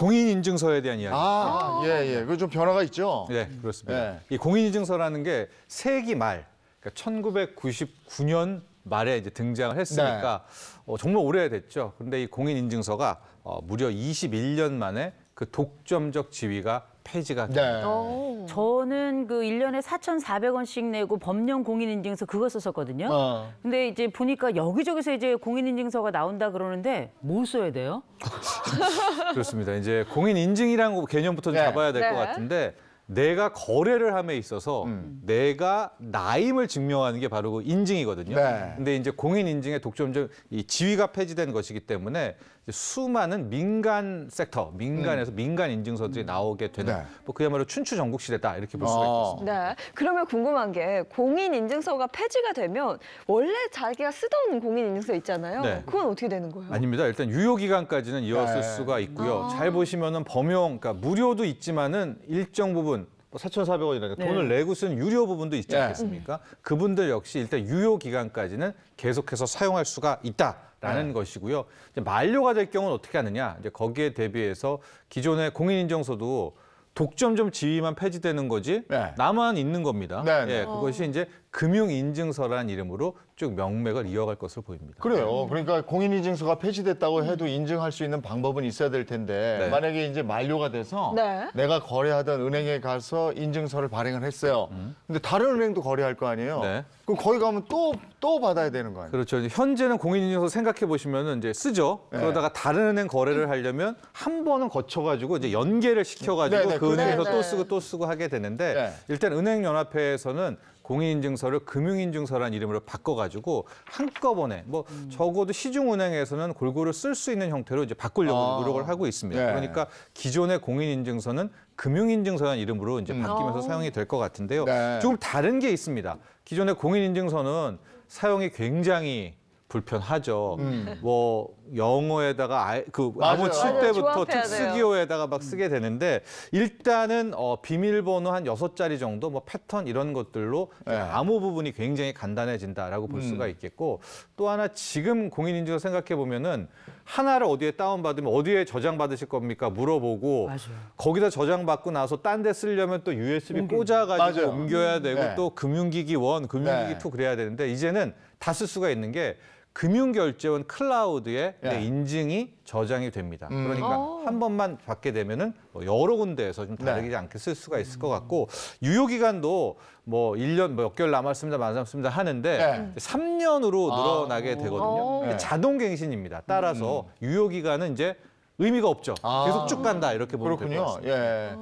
공인인증서에 대한 이야기. 아, 예, 예. 그 좀 변화가 있죠? 네, 그렇습니다. 예. 이 공인인증서라는 게 세기 말, 그러니까 1999년 말에 이제 등장을 했으니까 네. 어, 정말 오래됐죠. 그런데 이 공인인증서가 어, 무려 21년 만에 그 독점적 지위가 폐지가 네. 됩니다. 네. 저는 그 1년에 4,400원씩 내고 법령 공인인증서 그거 썼었거든요. 어. 근데 이제 보니까 여기저기서 이제 공인인증서가 나온다 그러는데 뭘 써야 돼요? 그렇습니다. 이제 공인인증이라는 개념부터 네. 잡아야 될것 네. 같은데 내가 거래를 함에 있어서 음. 내가 나임을 증명하는 게 바로 그 인증이거든요. 네. 근데 이제 공인 인증의 독점적 이 지위가 폐지된 것이기 때문에 수많은 민간 섹터, 민간에서 음. 민간 인증서들이 음. 나오게 되는 네. 뭐 그야말로 춘추 전국 시대다 이렇게 볼 수가 어. 아. 있습니다 네. 그러면 궁금한 게 공인 인증서가 폐지가 되면 원래 자기가 쓰던 공인 인증서 있잖아요. 네. 그건 어떻게 되는 거예요? 아닙니다. 일단 유효 기간까지는 이어쓸 네. 수가 있고요. 아. 잘 보시면은 범용, 그러니까 무료도 있지만은 일정 부분 4,400원이라니까 뭐 네. 돈을 내고 쓰는 유료 부분도 있지 예. 않겠습니까? 네. 그분들 역시 일단 유효 기간까지는 계속해서 사용할 수가 있다라는 네. 것이고요. 이제 만료가 될 경우는 어떻게 하느냐? 이제 거기에 대비해서 기존의 공인인증서도 독점점 지위만 폐지되는 거지 네. 나만 있는 겁니다. 네, 네. 예, 그것이 어. 이제 금융인증서라는 이름으로 쭉 명맥을 이어갈 것으로 보입니다. 그래요. 그러니까 공인인증서가 폐지됐다고 해도 인증할 수 있는 방법은 있어야 될 텐데 네. 만약에 이제 만료가 돼서 네. 내가 거래하던 은행에 가서 인증서를 발행을 했어요. 음. 근데 다른 은행도 거래할 거 아니에요. 네. 그럼 거기 가면 또 또 받아야 되는 거 아니에요? 그렇죠. 현재는 공인인증서 생각해 보시면 이제 쓰죠. 네. 그러다가 다른 은행 거래를 하려면 한 번은 거쳐가지고 이제 연계를 시켜가지고 네, 네, 그 그렇죠. 은행에서 또 쓰고 또 쓰고 하게 되는데 일단 은행연합회에서는 공인인증서를 금융인증서라는 이름으로 바꿔가지고 한꺼번에 뭐 음. 적어도 시중은행에서는 골고루 쓸 수 있는 형태로 이제 바꾸려고 아. 노력을 하고 있습니다. 네. 그러니까 기존의 공인인증서는 금융인증서라는 이름으로 이제 음. 바뀌면서 음. 사용이 될 것 같은데요. 네. 조금 다른 게 있습니다. 기존의 공인인증서는 사용이 굉장히 불편하죠. 음. 뭐 영어에다가 아, 그맞아무칠 때부터 특수기호에다가 막 음. 쓰게 되는데 일단은 어, 비밀번호 한 여섯 자리 정도 뭐 패턴 이런 것들로 네. 암호 부분이 굉장히 간단해진다라고 볼 음. 수가 있겠고 또 하나 지금 공인인증을 생각해 보면은 하나를 어디에 다운받으면 어디에 저장받으실 겁니까 물어보고 맞아요. 거기다 저장받고 나서 딴 데 쓰려면 또 USB 꽂아가지고 옮겨야 되고 네. 또 금융기기 원, 금융기기 네. 투 그래야 되는데 이제는 다 쓸 수가 있는 게 금융결제원 클라우드에 예. 내 인증이 저장이 됩니다. 음. 그러니까 오. 어. 한 번만 받게 되면은 뭐 여러 군데에서 좀 다르지 네. 않게 쓸 수가 있을 것 같고 유효 기간도 뭐 1년 뭐 몇 개월 남았습니다, 남았습니다 하는데 네. 3년으로 음. 아. 늘어나게 되거든요. 네. 자동 갱신입니다. 따라서 음. 유효 기간은 이제 의미가 없죠. 아. 계속 쭉 간다 이렇게 보면 그렇군요. 같습니다. 예. 어.